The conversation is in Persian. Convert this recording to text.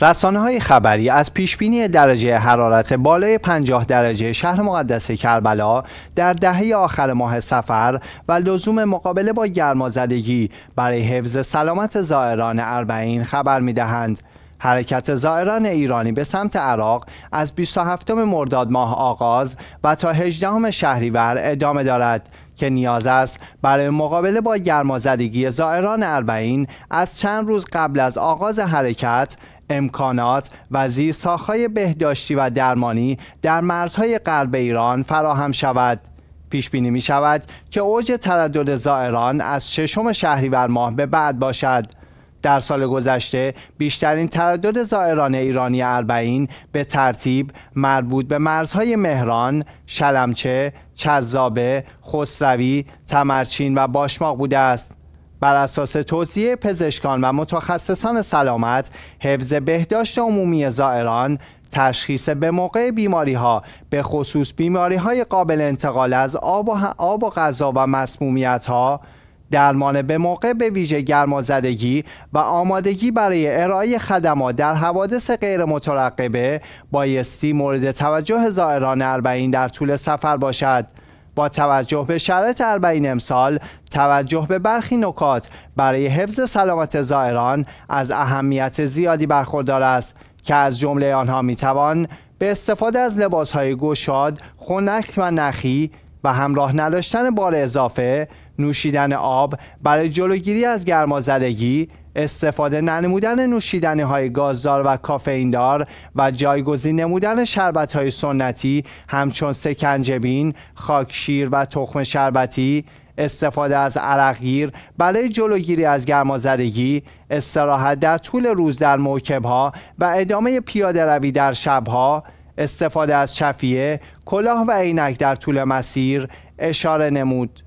رسانه های خبری از پیشبینی درجه حرارت بالای 50 درجه شهر مقدس کربلا در دهه آخر ماه سفر و لزوم مقابله با گرمازدگی برای حفظ سلامت زائران اربعین خبر می دهند. حرکت زائران ایرانی به سمت عراق از 27 مرداد ماه آغاز و تا 18 شهریور ادامه دارد که نیاز است برای مقابله با گرمازدگی زائران اربعین از چند روز قبل از آغاز حرکت امکانات و زیرساخهای بهداشتی و درمانی در مرزهای غرب ایران فراهم شود پیش بینی می شود که اوج تردد زائران از ششم شهریور ماه به بعد باشد در سال گذشته بیشترین تردد زائران ایرانی اربعین به ترتیب مربوط به مرزهای مهران، شلمچه، چذابه، خسروی، تمرچین و باشماق بوده است. بر اساس توصیه پزشکان و متخصصان سلامت حفظ بهداشت عمومی زائران تشخیص به موقع بیماری ها به خصوص بیماری های قابل انتقال از آب و, آب و غذا و مسمومیت ها درمان به موقع به ویژه گرمازدگی و آمادگی برای ارائه خدمات در حوادث غیر مترقبه بایستی مورد توجه زائران اربعین در طول سفر باشد با توجه به شرایط اربعین امسال توجه به برخی نکات برای حفظ سلامت زائران از اهمیت زیادی برخوردار است که از جمله آنها میتوان به استفاده از های گشاد، خنک و نخی و همراه نداشتن بار اضافه، نوشیدن آب برای جلوگیری از گرمازدگی استفاده ننمودن نوشیدنی های گازدار و کافئیندار و جایگزین نمودن شربت های سنتی همچون سکنجبین، خاکشیر و تخم شربتی استفاده از عرقگیر برای جلوگیری از گرمازدگی استراحت در طول روز در ها و ادامه پیاده روی در شبها استفاده از چفیه کلاه و عینک در طول مسیر اشاره نمود